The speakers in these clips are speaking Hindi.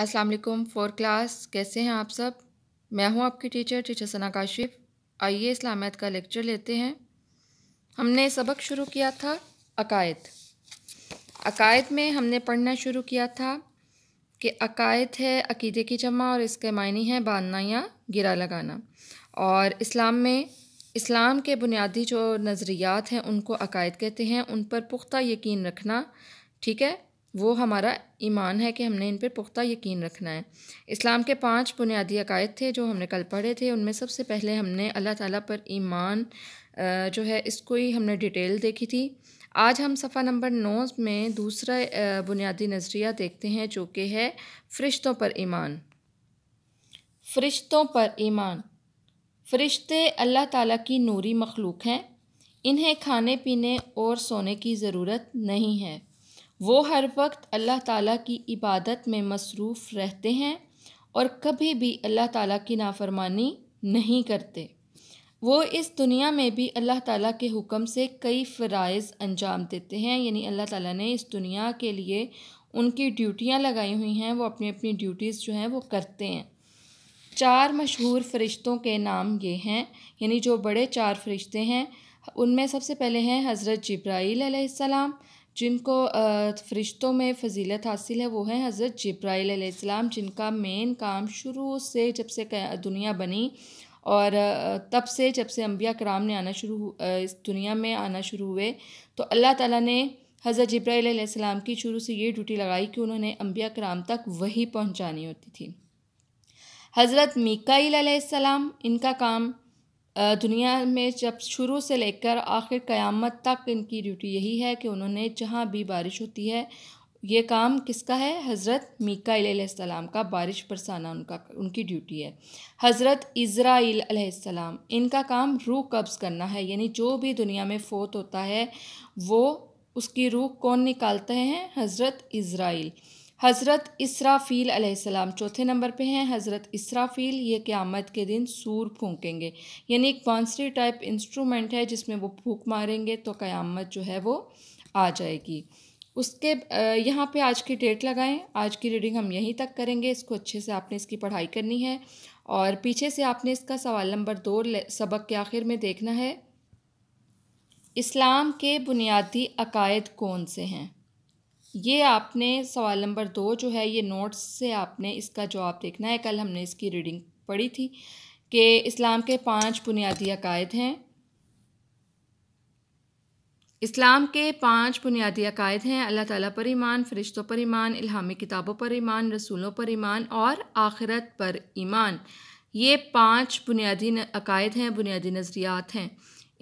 अस्सलाम वालेकुम फोर क्लास कैसे हैं आप सब मैं हूं आपकी टीचर टीचर सना काशिफ आइए इस्लामियत का लेक्चर लेते हैं हमने सबक शुरू किया था अकायद अकायद में हमने पढ़ना शुरू किया था कि अकायद है अकीदे की जमा और इसके मायने हैं बांधना या गिरा लगाना और इस्लाम में इस्लाम के बुनियादी जो नज़रियात हैं उनको अकायद कहते हैं उन पर पुख्ता यकीन रखना ठीक है वो हमारा ईमान है कि हमने इन पर पुख्ता यकीन रखना है इस्लाम के पांच बुनियादी अकायद थे जो हमने कल पढ़े थे उनमें सबसे पहले हमने अल्लाह ताला पर ईमान जो है इसको ही हमने डिटेल देखी थी आज हम सफ़ा नंबर नौ में दूसरा बुनियादी नज़रिया देखते हैं जो कि है फ़रिश्तों पर ईमान फ़रिश्तों पर ईमान फ़रिश्ते अल्लाह ताला की नूरी मखलूक हैं इन्हें खाने पीने और सोने की ज़रूरत नहीं है वो हर वक्त अल्लाह ताला की इबादत में मसरूफ़ रहते हैं और कभी भी अल्लाह ताला की नाफरमानी नहीं करते वो इस दुनिया में भी अल्लाह ताला के हुक्म से कई फ़रज़ अंजाम देते हैं यानी अल्लाह ताला ने इस दुनिया के लिए उनकी ड्यूटियाँ लगाई हुई हैं वो अपनी अपनी ड्यूटीज़ जो हैं वो करते हैं चार मशहूर फ़रिश्तों के नाम ये हैं यानी जो बड़े चार फ़रिश्ते हैं उनमें सबसे पहले हैं हज़रत जब्राईल आसमाम जिनको फरिश्तों में फजीलत हासिल है वो हैं हज़रत जब्राईसम जिनका मेन काम शुरू से जब से दुनिया बनी और तब से जब से अम्बिया कराम ने आना शुरू इस दुनिया में आना शुरू हुए तो अल्लाह ताला ने हज़रत जब्राईसम की शुरू से ये ड्यूटी लगाई कि उन्होंने अम्बिया कराम तक वही पहुँचानी होती थी हज़रत मिकाईल इनका काम दुनिया में जब शुरू से लेकर आखिर क़यामत तक इनकी ड्यूटी यही है कि उन्होंने जहाँ भी बारिश होती है ये काम किसका है हज़रत मीकाईसम का बारिश बरसाना उनका उनकी ड्यूटी है हज़रत इसराइलम इनका काम रूह कब्ज़ करना है यानी जो भी दुनिया में फोत होता है वो उसकी रूह कौन निकालते हैं हज़रत इसराइल हज़रत इसराफील अलैहिस्सलाम चौथे नंबर पे हैं हज़रत इसराफील ये क़्यामत के दिन सूर फूंकेंगे यानी एक बांसरी टाइप इंस्ट्रूमेंट है जिसमें वो फूक मारेंगे तो क़्यामत जो है वो आ जाएगी उसके यहाँ पे आज की डेट लगाएं आज की रीडिंग हम यहीं तक करेंगे इसको अच्छे से आपने इसकी पढ़ाई करनी है और पीछे से आपने इसका सवाल नंबर दो सबक के आखिर में देखना है इस्लाम के बुनियादी अकायद कौन से हैं ये आपने सवाल नंबर दो जो है ये नोट्स से आपने इसका जवाब देखना है कल हमने इसकी रीडिंग पढ़ी थी कि इस्लाम के पांच बुनियादी अकायद हैं इस्लाम के पांच बुनियादी अकायद हैं अल्लाह ताला पर ईमान फ़रिश्तों पर ईमान इल्हामी किताबों पर ईमान रसूलों पर ईमान और आखिरत पर ईमान ये पांच बुनियादी अकायद हैं बुनियादी नज़रियात हैं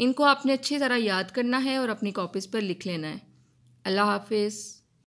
इनको आपने अच्छी तरह याद करना है और अपनी कॉपीज़ पर लिख लेना है अल्लाह हाफिज़